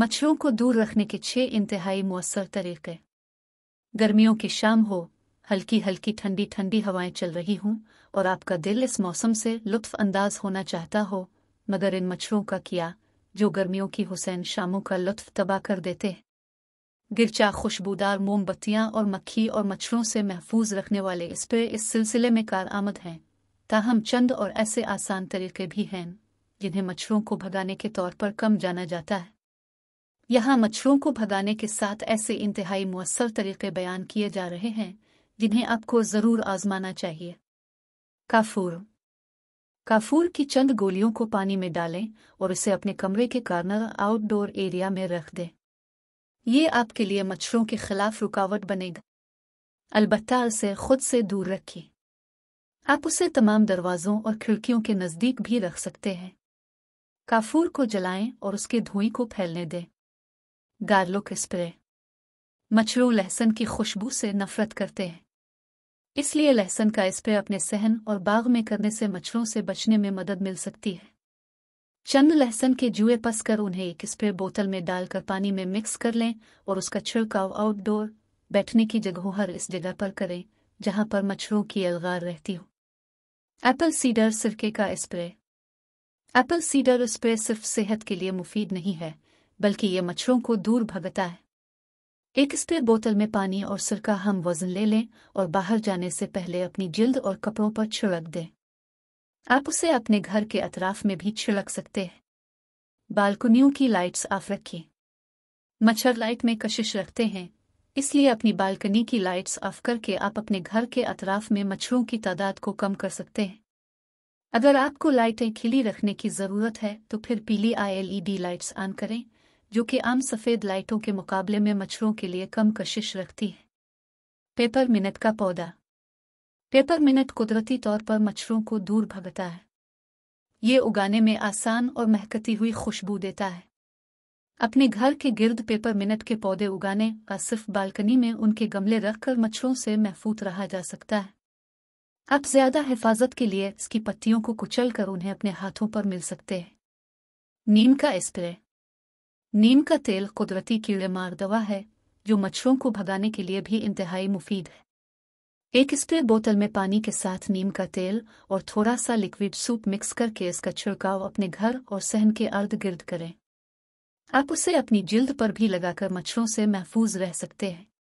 मच्छरों को दूर रखने के छह इंतहाई मौसर तरीके गर्मियों की शाम हो हल्की हल्की ठंडी ठंडी हवाएं चल रही हों और आपका दिल इस मौसम से अंदाज होना चाहता हो मगर इन मच्छरों का किया जो गर्मियों की हुसैन शामों का लुत्फ तबाह कर देते गिरचा खुशबूदार मोमबत्तियां और मक्खी और मच्छरों से महफूज रखने वाले स्प्रे इस सिलसिले में कार आमद हैं ताहम चंद और ऐसे आसान तरीके भी हैं जिन्हें मच्छरों को भगाने के तौर पर कम जाना जाता है यहाँ मच्छरों को भगाने के साथ ऐसे इंतहाई मौसर तरीके बयान किए जा रहे हैं जिन्हें आपको ज़रूर आजमाना चाहिए काफूर काफूर की चंद गोलियों को पानी में डालें और इसे अपने कमरे के कार्नर आउटडोर एरिया में रख दें ये आपके लिए मच्छरों के खिलाफ रुकावट बनेगा अलबत्ता इसे खुद से दूर रखें आप उसे तमाम दरवाज़ों और खिड़कियों के नज़दीक भी रख सकते हैं काफूर को जलाएं और उसके धुएं को फैलने दें गार्लिक स्प्रे मच्छरों लहसन की खुशबू से नफरत करते हैं इसलिए लहसन का स्प्रे अपने सहन और बाग में करने से मच्छरों से बचने में मदद मिल सकती है चंद लहसन के जुए पस कर उन्हें एक स्प्रे बोतल में डालकर पानी में मिक्स कर लें और उसका छिड़काव आउटडोर बैठने की जगहों हर इस जगह पर करें जहां पर मच्छरों की अलगार रहती हो एप्पल सीडर सिरके का स्प्रे एप्पल सीडर स्प्रे सिर्फ सेहत के लिए मुफीद नहीं है बल्कि ये मच्छरों को दूर भगता है एक स्प्रे बोतल में पानी और सिरका हम वजन ले लें और बाहर जाने से पहले अपनी जिल्द और कपड़ों पर छिड़क दें आप उसे अपने घर के अतराफ में भी छिड़क सकते हैं बालकनियों की लाइट्स ऑफ रखें मच्छर लाइट में कशिश रखते हैं इसलिए अपनी बालकनी की लाइट्स ऑफ करके आप अपने घर के अतराफ में मच्छरों की तादाद को कम कर सकते हैं अगर आपको लाइटें खिली रखने की ज़रूरत है तो फिर पीली आईएलईडी e लाइट्स ऑन करें जो कि आम सफ़ेद लाइटों के मुकाबले में मच्छरों के लिए कम कशिश रखती है पेपर मिनट का पौधा पेपर मिनट कुदरती तौर पर मच्छरों को दूर भगता है ये उगाने में आसान और महकती हुई खुशबू देता है अपने घर के गिर्द पेपर मिनट के पौधे उगाने का सिर्फ बालकनी में उनके गमले रखकर मच्छरों से महफूत रहा जा सकता है आप ज्यादा हिफाजत के लिए इसकी पत्तियों को कुचल कर उन्हें अपने हाथों पर मिल सकते हैं नीम का स्प्रे नीम का तेल कुदरती कीड़े मार दवा है जो मच्छरों को भगाने के लिए भी इंतहाई मुफीद है एक स्प्रे बोतल में पानी के साथ नीम का तेल और थोड़ा सा लिक्विड सूप मिक्स करके इसका छिड़काव अपने घर और सहन के अर्द गिर्द करें आप उसे अपनी जिल्द पर भी लगाकर मच्छरों से महफूज रह सकते हैं